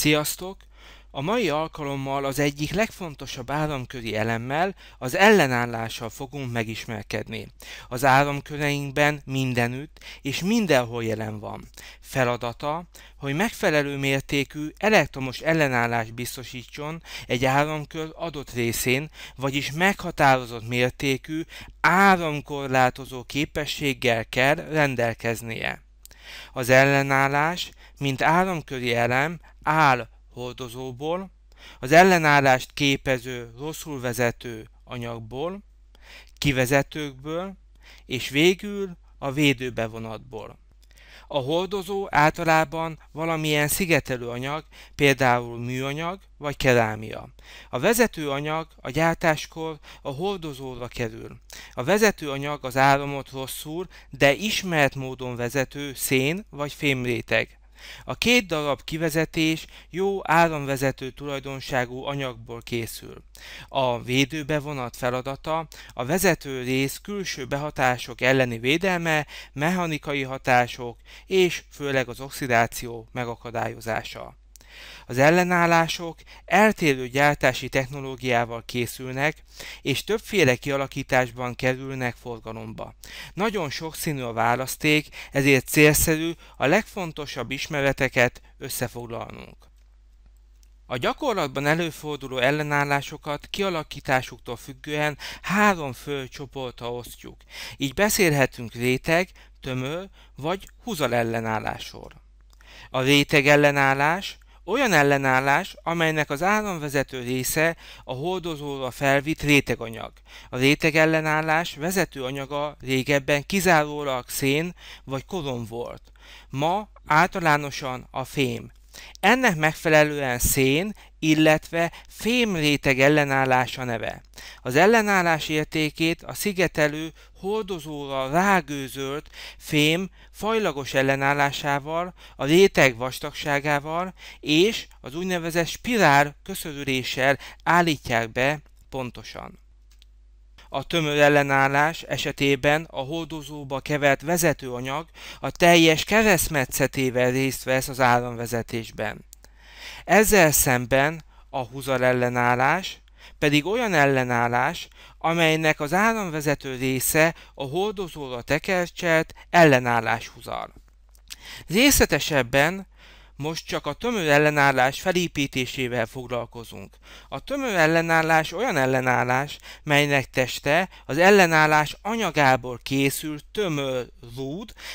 Sziasztok! A mai alkalommal az egyik legfontosabb áramköri elemmel, az ellenállással fogunk megismerkedni. Az áramköreinkben mindenütt és mindenhol jelen van. Feladata, hogy megfelelő mértékű elektromos ellenállást biztosítson egy áramkör adott részén, vagyis meghatározott mértékű áramkorlátozó képességgel kell rendelkeznie. Az ellenállás mint államköri elem áll hordozóból, az ellenállást képező, rosszul vezető anyagból, kivezetőkből, és végül a védőbevonatból. A hordozó általában valamilyen szigetelő anyag, például műanyag vagy kerámia. A vezető anyag a gyártáskor a hordozóra kerül. A vezető anyag az áramot rosszul, de ismert módon vezető szén vagy fémréteg. A két darab kivezetés jó áramvezető tulajdonságú anyagból készül. A védőbevonat feladata a vezető rész külső behatások elleni védelme, mechanikai hatások és főleg az oxidáció megakadályozása. Az ellenállások eltérő gyártási technológiával készülnek, és többféle kialakításban kerülnek forgalomba. Nagyon sokszínű a választék, ezért célszerű a legfontosabb ismereteket összefoglalnunk. A gyakorlatban előforduló ellenállásokat kialakításuktól függően három fő csoportra osztjuk, így beszélhetünk réteg, tömör vagy húzal ellenállásról. A réteg ellenállás olyan ellenállás, amelynek az áramvezető része a hordozóra felvitt réteganyag. A rétegellenállás vezető anyaga régebben kizárólag szén vagy korom volt. Ma általánosan a fém. Ennek megfelelően szén, illetve réteg ellenállása neve. Az ellenállás értékét a szigetelő hordozóra rágőzölt fém fajlagos ellenállásával, a réteg vastagságával és az úgynevezett spirál köszörüléssel állítják be pontosan. A tömör ellenállás esetében a hordozóba kevert vezetőanyag a teljes keresztmetszetével részt vesz az áramvezetésben. Ezzel szemben a húzar ellenállás pedig olyan ellenállás, amelynek az áramvezető része a hordozóra tekercselt ellenállás húzal. Részletesebben most csak a tömőellenállás felépítésével foglalkozunk. A tömőellenállás olyan ellenállás, melynek teste az ellenállás anyagából készül tömör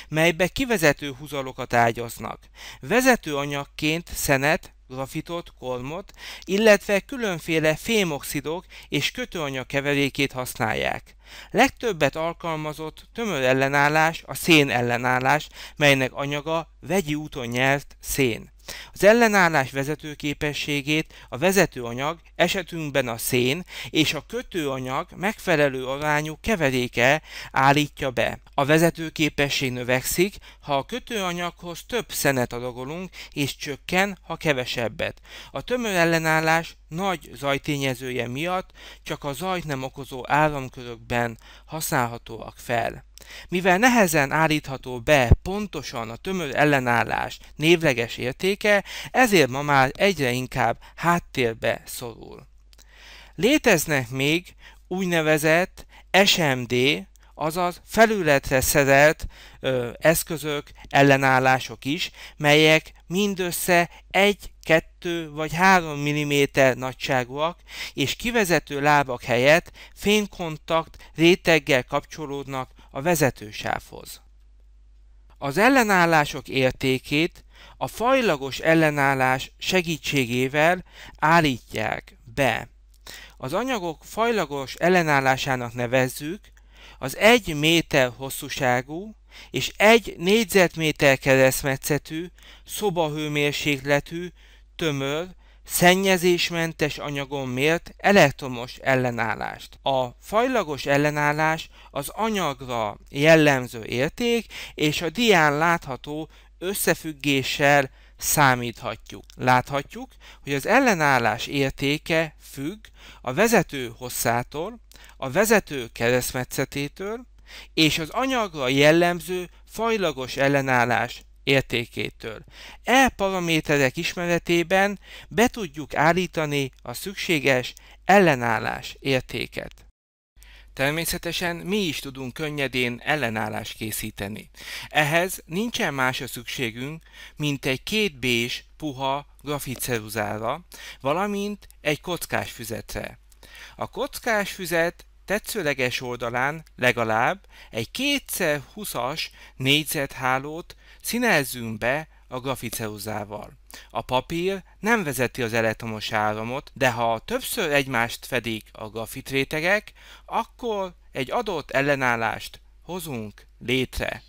melybe kivezető húzalokat ágyaznak. Vezető anyagként szenet, grafitot, kolmot, illetve különféle fémoxidok és kötőanyag keverékét használják. Legtöbbet alkalmazott tömör ellenállás a szén ellenállás, melynek anyaga vegyi úton nyert szén. Az ellenállás vezető képességét a vezetőanyag, esetünkben a szén és a kötőanyag megfelelő arányú keveréke állítja be. A vezető képesség növekszik, ha a kötőanyaghoz több szenet adagolunk, és csökken, ha kevesebbet. A tömör ellenállás nagy zajtényezője miatt csak a zajt nem okozó áramkörökben használhatóak fel. Mivel nehezen állítható be pontosan a tömör ellenállás névleges értéke, ezért ma már egyre inkább háttérbe szorul. Léteznek még úgynevezett SMD, azaz felületre szerelt ö, eszközök, ellenállások is, melyek mindössze 1, 2 vagy 3 mm nagyságúak, és kivezető lábak helyett fénykontakt réteggel kapcsolódnak a vezetősávhoz. Az ellenállások értékét a fajlagos ellenállás segítségével állítják be. Az anyagok fajlagos ellenállásának nevezzük az 1 méter hosszúságú és 1 négyzetméter keresztmetszetű szobahőmérsékletű tömör szennyezésmentes anyagon mért elektromos ellenállást. A fajlagos ellenállás az anyagra jellemző érték, és a dián látható összefüggéssel számíthatjuk. Láthatjuk, hogy az ellenállás értéke függ a vezető hosszától, a vezető keresztmetszetétől, és az anyagra jellemző fajlagos ellenállás értékétől. E paraméterek ismeretében be tudjuk állítani a szükséges ellenállás értéket. Természetesen mi is tudunk könnyedén ellenállást készíteni. Ehhez nincsen más a szükségünk, mint egy két bés puha graficeruzára, valamint egy kockás füzetre. A kockás füzet tetszőleges oldalán legalább egy 2x20-as négyzethálót Színezzünk be a graficeuzával. A papír nem vezeti az elektromos áramot, de ha többször egymást fedik a grafitrétegek, akkor egy adott ellenállást hozunk létre.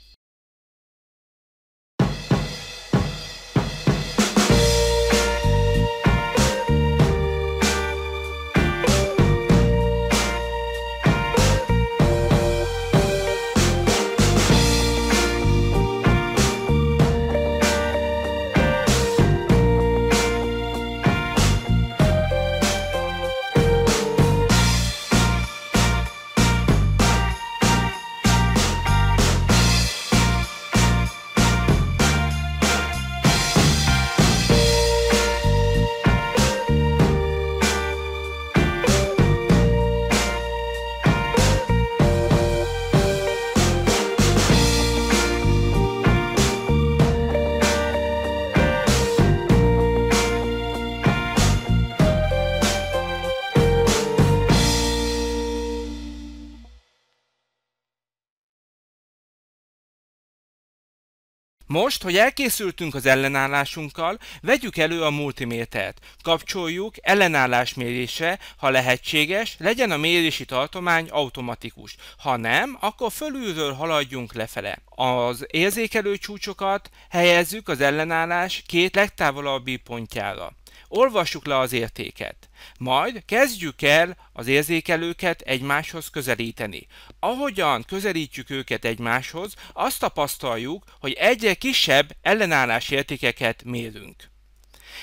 Most, hogy elkészültünk az ellenállásunkkal, vegyük elő a multimétert. Kapcsoljuk ellenállás mérése, ha lehetséges, legyen a mérési tartomány automatikus. Ha nem, akkor fölülről haladjunk lefele. Az érzékelő csúcsokat helyezzük az ellenállás két legtávolabbi pontjára olvassuk le az értéket. Majd kezdjük el az érzékelőket egymáshoz közelíteni. Ahogyan közelítjük őket egymáshoz, azt tapasztaljuk, hogy egyre kisebb ellenállás értékeket mérünk.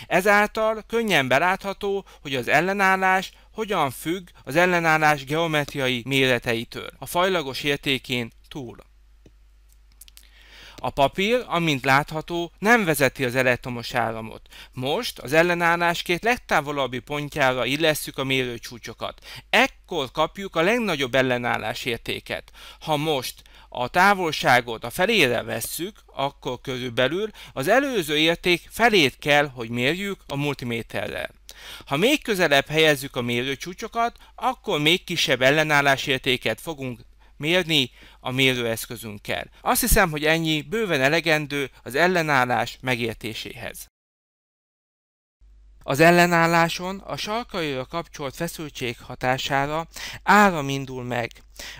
Ezáltal könnyen belátható, hogy az ellenállás hogyan függ az ellenállás geometriai méreteitől, a fajlagos értékén túl. A papír, amint látható, nem vezeti az elektromos áramot. Most az ellenállás két legtávolabbi pontjára illesszük a mérőcsúcsokat. Ekkor kapjuk a legnagyobb ellenállás értéket. Ha most a távolságot a felére vesszük, akkor körülbelül az előző érték felét kell, hogy mérjük a multiméterrel. Ha még közelebb helyezzük a mérőcsúcsokat, akkor még kisebb ellenállásértéket fogunk mérni, a mérőeszközünkkel. Azt hiszem, hogy ennyi bőven elegendő az ellenállás megértéséhez. Az ellenálláson a sarkaira kapcsolt feszültség hatására áram indul meg.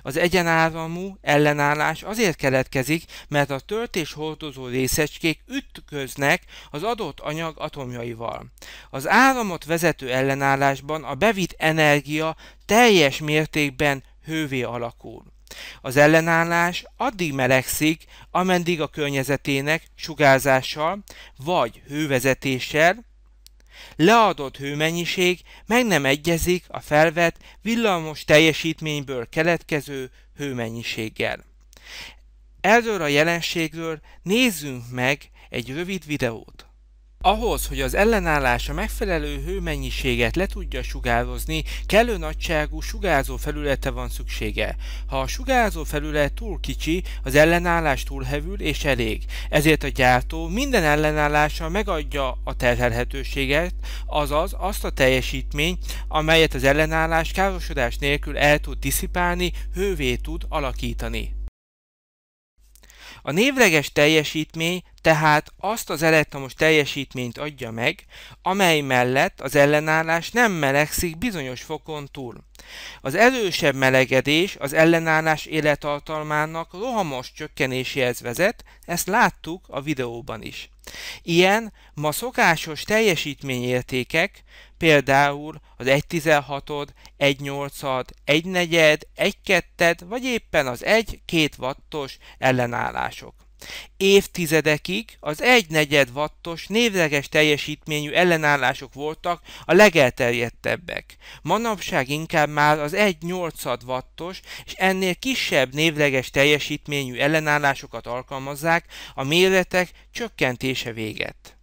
Az egyenáramú ellenállás azért keletkezik, mert a töltés hordozó részecskék ütköznek az adott anyag atomjaival. Az áramot vezető ellenállásban a bevitt energia teljes mértékben hővé alakul. Az ellenállás addig melegszik, ameddig a környezetének sugárzással vagy hővezetéssel leadott hőmennyiség meg nem egyezik a felvett villamos teljesítményből keletkező hőmennyiséggel. Erről a jelenségről nézzünk meg egy rövid videót. Ahhoz, hogy az ellenállás a megfelelő hőmennyiséget le tudja sugározni, kellő nagyságú sugárzó felülete van szüksége. Ha a sugárzó felület túl kicsi, az ellenállás túlhevül és elég. Ezért a gyártó minden ellenállással megadja a terhelhetőséget, azaz azt a teljesítményt, amelyet az ellenállás károsodás nélkül el tud diszipálni, hővé tud alakítani. A névleges teljesítmény tehát azt az elektromos teljesítményt adja meg, amely mellett az ellenállás nem melegszik bizonyos fokon túl. Az erősebb melegedés az ellenállás élettartalmának rohamos csökkenéséhez vezet, ezt láttuk a videóban is. Ilyen ma szokásos teljesítményértékek, például az 1.16-od, 1.8-ad, 1.4-ed, 1.2-ed, vagy éppen az 1-2 wattos ellenállások. Évtizedekig az egynegyed negyed wattos névleges teljesítményű ellenállások voltak a legelterjedtebbek. Manapság inkább már az 1 nyolcad wattos és ennél kisebb névleges teljesítményű ellenállásokat alkalmazzák a méretek csökkentése véget.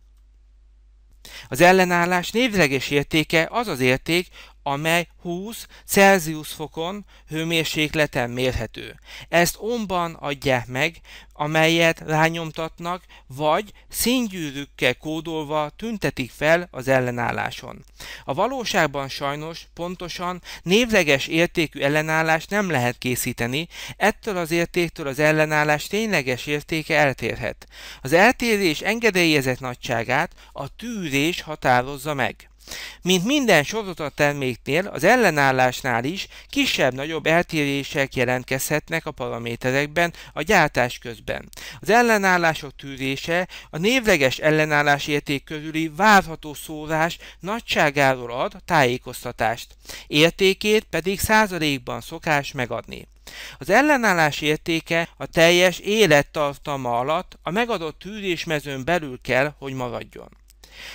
Az ellenállás névleges értéke az az érték, amely 20 Celsius fokon hőmérsékleten mérhető. Ezt omban adják meg, amelyet rányomtatnak, vagy színgyűrükkel kódolva tüntetik fel az ellenálláson. A valóságban sajnos pontosan névleges értékű ellenállást nem lehet készíteni, ettől az értéktől az ellenállás tényleges értéke eltérhet. Az eltérés engedélyezett nagyságát a tűrés határozza meg. Mint minden sorozat terméknél, az ellenállásnál is kisebb-nagyobb eltérések jelentkezhetnek a paraméterekben a gyártás közben. Az ellenállások tűrése a névleges ellenállás érték körüli várható szórás nagyságáról ad tájékoztatást, értékét pedig százalékban szokás megadni. Az ellenállás értéke a teljes élettartama alatt a megadott tűrésmezőn belül kell, hogy maradjon.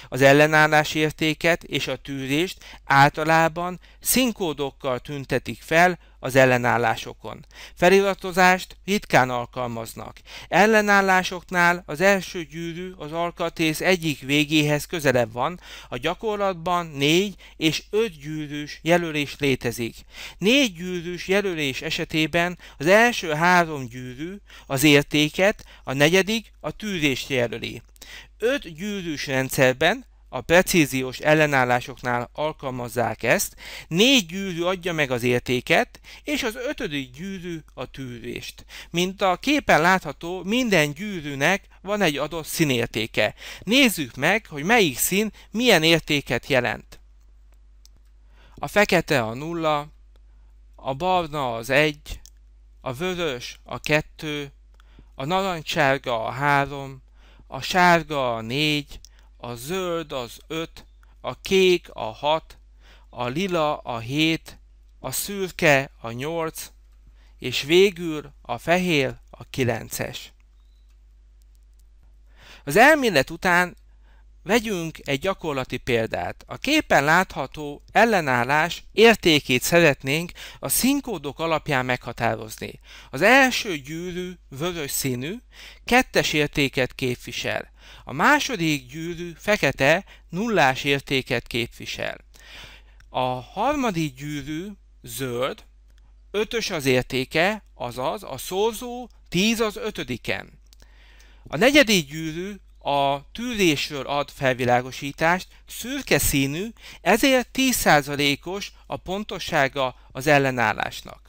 Az ellenállás értéket és a tűrést általában színkódokkal tüntetik fel az ellenállásokon. Feliratozást ritkán alkalmaznak. Ellenállásoknál az első gyűrű az alkatész egyik végéhez közelebb van, a gyakorlatban négy és öt gyűrűs jelölés létezik. Négy gyűrűs jelölés esetében az első három gyűrű az értéket, a negyedik a tűrést jelöli. Öt gyűrűs rendszerben a precíziós ellenállásoknál alkalmazzák ezt, négy gyűrű adja meg az értéket, és az ötödik gyűrű a tűrést. Mint a képen látható, minden gyűrűnek van egy adott színértéke. Nézzük meg, hogy melyik szín milyen értéket jelent. A fekete a nulla, a barna az egy, a vörös a kettő, a narancsárga a három, a sárga a négy, a zöld az 5, a kék a 6, a lila a 7, a szürke a 8, és végül a fehér a 9-es. Az elmélet után Vegyünk egy gyakorlati példát. A képen látható ellenállás értékét szeretnénk a színkódok alapján meghatározni. Az első gyűrű vörös színű, kettes értéket képvisel. A második gyűrű fekete, nullás értéket képvisel. A harmadik gyűrű zöld, ötös az értéke, azaz a szorzó 10 az ötödiken. A negyedik gyűrű a tűrésről ad felvilágosítást, szürke színű, ezért 10%-os a pontossága az ellenállásnak.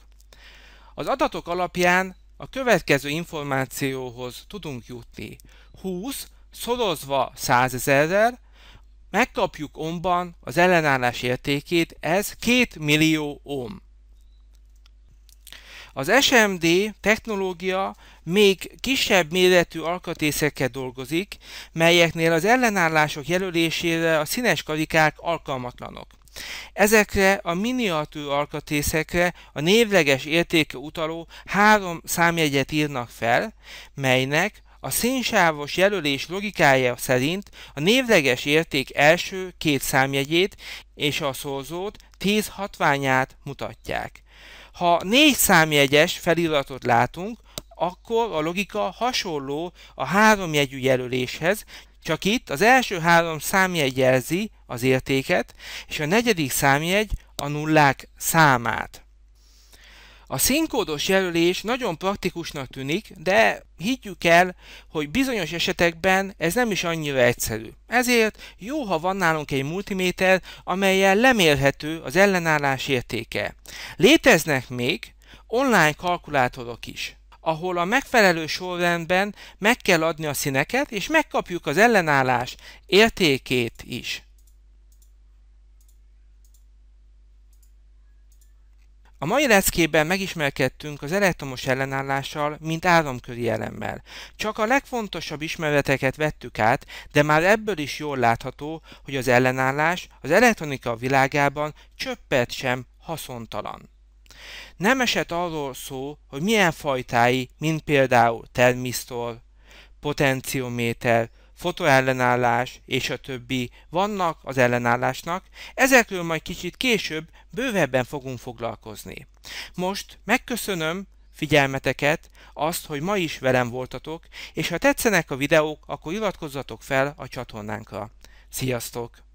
Az adatok alapján a következő információhoz tudunk jutni. 20 szorozva 100 ezerrel, megkapjuk omban az ellenállás értékét, ez 2 millió ohm. Az SMD technológia még kisebb méretű alkatészekkel dolgozik, melyeknél az ellenállások jelölésére a színes karikák alkalmatlanok. Ezekre a miniatűr alkatészekre a névleges értéke utaló három számjegyet írnak fel, melynek a színsávos jelölés logikája szerint a névleges érték első két számjegyét és a szorzót 10 hatványát mutatják. Ha négy számjegyes feliratot látunk, akkor a logika hasonló a háromjegyű jelöléshez, csak itt az első három számjegy jelzi az értéket, és a negyedik számjegy a nullák számát. A színkódos jelölés nagyon praktikusnak tűnik, de higgyük el, hogy bizonyos esetekben ez nem is annyira egyszerű. Ezért jó, ha van nálunk egy multiméter, amelyel lemérhető az ellenállás értéke. Léteznek még online kalkulátorok is ahol a megfelelő sorrendben meg kell adni a színeket, és megkapjuk az ellenállás értékét is. A mai leckében megismerkedtünk az elektromos ellenállással, mint áramköri elemmel. Csak a legfontosabb ismereteket vettük át, de már ebből is jól látható, hogy az ellenállás az elektronika világában csöppet sem haszontalan. Nem esett arról szó, hogy milyen fajtái, mint például termisztor, potenciométer, fotoellenállás és a többi vannak az ellenállásnak, ezekről majd kicsit később bővebben fogunk foglalkozni. Most megköszönöm figyelmeteket, azt, hogy ma is velem voltatok, és ha tetszenek a videók, akkor iratkozzatok fel a csatornánkra. Sziasztok!